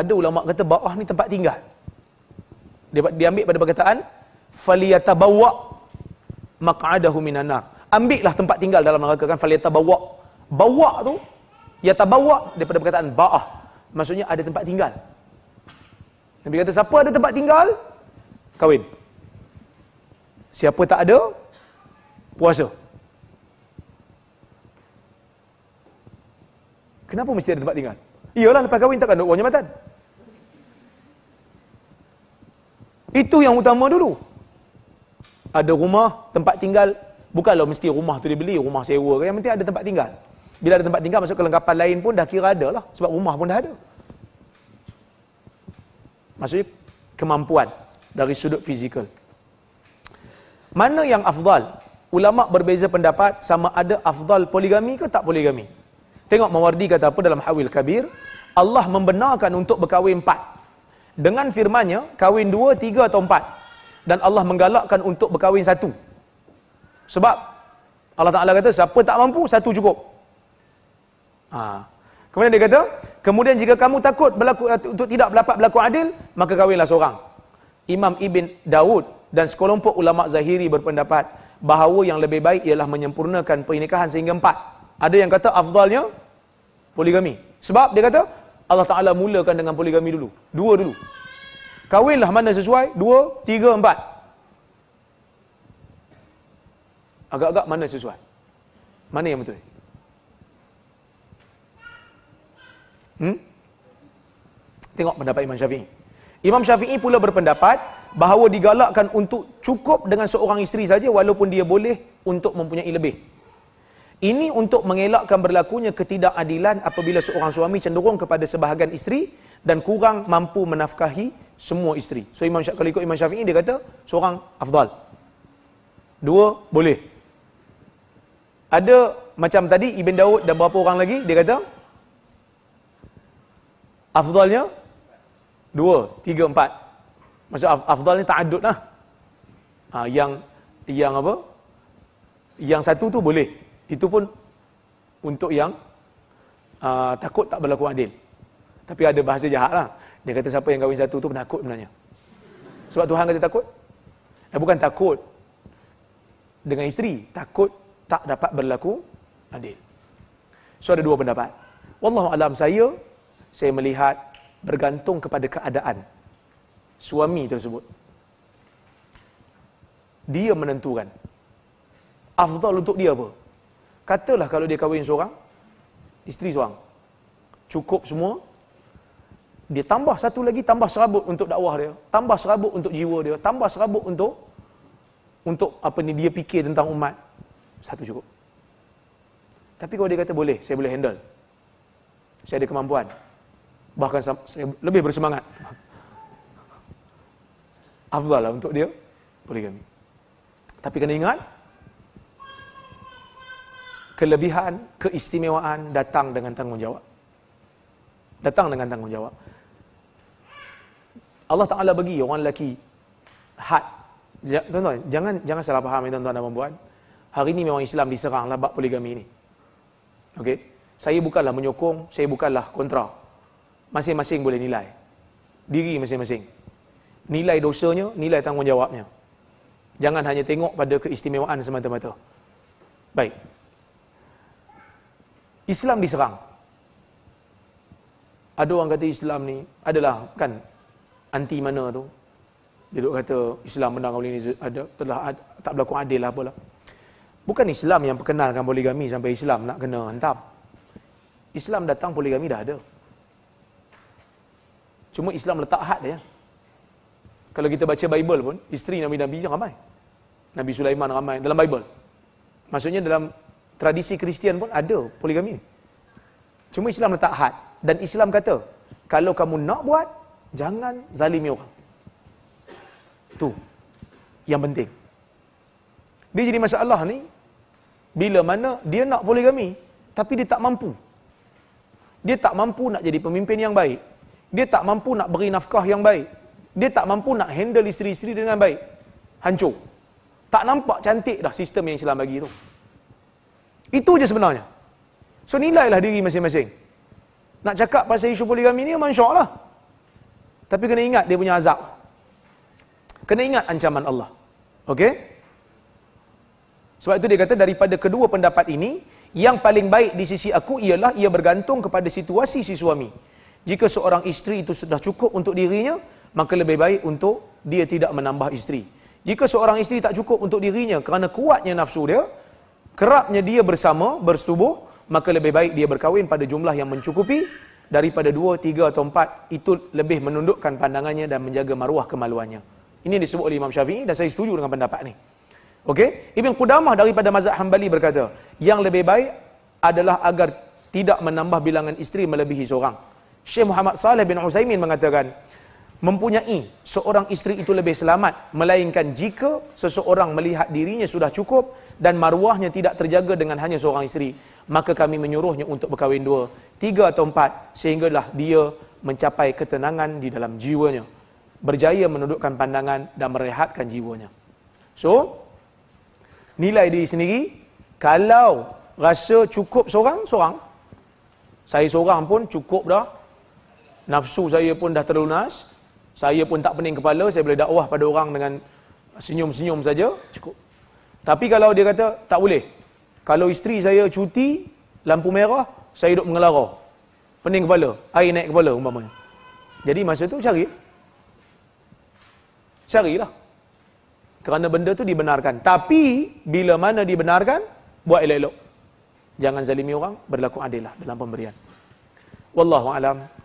ada ulama kata ba'ah ni tempat tinggal. Dia diambil pada perkataan faliyatabawwa maq'adahu minan Ambil lah tempat tinggal dalam neraka kan faliyatabawwa. Bawa tu ya tabawwa daripada perkataan ba'ah. Maksudnya ada tempat tinggal. Nabi kata siapa ada tempat tinggal kahwin. Siapa tak ada puasa. Kenapa mesti ada tempat tinggal? Iyalah lepas kahwin takkan duk buang jambatan. Itu yang utama dulu. Ada rumah, tempat tinggal. Bukanlah mesti rumah tu dibeli, rumah sewa. Yang penting ada tempat tinggal. Bila ada tempat tinggal, masuk kelengkapan lain pun dah kira ada lah. Sebab rumah pun dah ada. Maksudnya, kemampuan dari sudut fizikal. Mana yang afdal? Ulama' berbeza pendapat sama ada afdal poligami ke tak poligami? Tengok Mawardi kata apa dalam Hawil Kabir. Allah membenarkan untuk berkahwin empat. Dengan firmannya, kahwin dua, tiga atau empat. Dan Allah menggalakkan untuk berkahwin satu. Sebab Allah Ta'ala kata, siapa tak mampu, satu cukup. Ha. Kemudian dia kata, kemudian jika kamu takut berlaku, eh, untuk tidak dapat berlaku adil, maka kahwinlah seorang. Imam Ibn Dawud dan sekelompok ulama' zahiri berpendapat bahawa yang lebih baik ialah menyempurnakan pernikahan sehingga empat. Ada yang kata afdalnya poligami. Sebab dia kata Allah Taala mulakan dengan poligami dulu. Dua dulu. Kawinlah mana sesuai, dua, tiga, empat. Agak-agak mana sesuai? Mana yang betul? Hmm? Tengok pendapat Imam Syafi'i. Imam Syafi'i pula berpendapat bahawa digalakkan untuk cukup dengan seorang isteri saja walaupun dia boleh untuk mempunyai lebih. Ini untuk mengelakkan berlakunya ketidakadilan apabila seorang suami cenderung kepada sebahagian isteri dan kurang mampu menafkahi semua isteri. So Imam Syafi'i kalau ikut Imam Syafi'i dia kata seorang afdal. Dua boleh. Ada macam tadi Ibn Dawud dan berapa orang lagi dia kata afdalnya dua, tiga, empat. Maksud af tak ta'adud lah. Ha, yang yang apa? Yang satu tu boleh. Itu pun untuk yang uh, takut tak berlaku adil. Tapi ada bahasa jahat lah. Dia kata siapa yang kahwin satu tu penakut sebenarnya. Sebab Tuhan kata takut. Eh, bukan takut dengan isteri. Takut tak dapat berlaku adil. So ada dua pendapat. Wallahu alam saya, saya melihat bergantung kepada keadaan suami tersebut. Dia menentukan. Afdal untuk dia apa? Katalah kalau dia kahwin seorang, isteri seorang. Cukup semua. Dia tambah satu lagi, tambah serabut untuk dakwah dia. Tambah serabut untuk jiwa dia. Tambah serabut untuk untuk apa ni dia fikir tentang umat. Satu cukup. Tapi kalau dia kata boleh, saya boleh handle. Saya ada kemampuan. Bahkan saya lebih bersemangat. Afdal untuk dia. Boleh kami. Tapi kena ingat, kelebihan, keistimewaan datang dengan tanggungjawab. Datang dengan tanggungjawab. Allah Ta'ala bagi orang lelaki had. Tuan-tuan, jangan, jangan salah faham ini tuan-tuan dan perempuan. Hari ini memang Islam diserang lah bak poligami ini. Okay? Saya bukanlah menyokong, saya bukanlah kontra. Masing-masing boleh nilai. Diri masing-masing. Nilai dosanya, nilai tanggungjawabnya. Jangan hanya tengok pada keistimewaan semata-mata. Baik. Islam diserang. Ada orang kata Islam ni adalah kan anti mana tu. Dia duk kata Islam menang kali ni ada telah tak berlaku adil lah apalah. Bukan Islam yang perkenalkan poligami sampai Islam nak kena hentam. Islam datang poligami dah ada. Cuma Islam letak had dia. Kalau kita baca Bible pun, isteri Nabi-Nabi yang ramai. Nabi Sulaiman ramai dalam Bible. Maksudnya dalam tradisi Kristian pun ada poligami. Cuma Islam letak had. Dan Islam kata, kalau kamu nak buat, jangan zalimi orang. Tu yang penting. Dia jadi masalah ni, bila mana dia nak poligami, tapi dia tak mampu. Dia tak mampu nak jadi pemimpin yang baik. Dia tak mampu nak beri nafkah yang baik. Dia tak mampu nak handle isteri-isteri dengan baik. Hancur. Tak nampak cantik dah sistem yang Islam bagi tu. Itu je sebenarnya. So nilailah diri masing-masing. Nak cakap pasal isu poligami ni memang syok lah. Tapi kena ingat dia punya azab. Kena ingat ancaman Allah. Okey? Sebab itu dia kata daripada kedua pendapat ini, yang paling baik di sisi aku ialah ia bergantung kepada situasi si suami. Jika seorang isteri itu sudah cukup untuk dirinya, maka lebih baik untuk dia tidak menambah isteri. Jika seorang isteri tak cukup untuk dirinya kerana kuatnya nafsu dia, kerapnya dia bersama, bersetubuh, maka lebih baik dia berkahwin pada jumlah yang mencukupi daripada dua, tiga atau empat. Itu lebih menundukkan pandangannya dan menjaga maruah kemaluannya. Ini disebut oleh Imam Syafi'i dan saya setuju dengan pendapat ini. Okey, Ibn Qudamah daripada mazhab Hanbali berkata, yang lebih baik adalah agar tidak menambah bilangan isteri melebihi seorang. Syekh Muhammad Saleh bin Uthaymin mengatakan, mempunyai seorang isteri itu lebih selamat melainkan jika seseorang melihat dirinya sudah cukup dan maruahnya tidak terjaga dengan hanya seorang isteri maka kami menyuruhnya untuk berkahwin dua tiga atau empat sehinggalah dia mencapai ketenangan di dalam jiwanya berjaya menundukkan pandangan dan merehatkan jiwanya so nilai diri sendiri kalau rasa cukup seorang seorang saya seorang pun cukup dah nafsu saya pun dah terlunas saya pun tak pening kepala, saya boleh dakwah pada orang dengan senyum-senyum saja, cukup. Tapi kalau dia kata, tak boleh. Kalau isteri saya cuti, lampu merah, saya duduk mengelara. Pening kepala, air naik kepala umpamanya. Jadi masa tu cari. Carilah. Kerana benda tu dibenarkan. Tapi, bila mana dibenarkan, buat elok-elok. Jangan zalimi orang, berlaku adil lah dalam pemberian. Wallahu alam.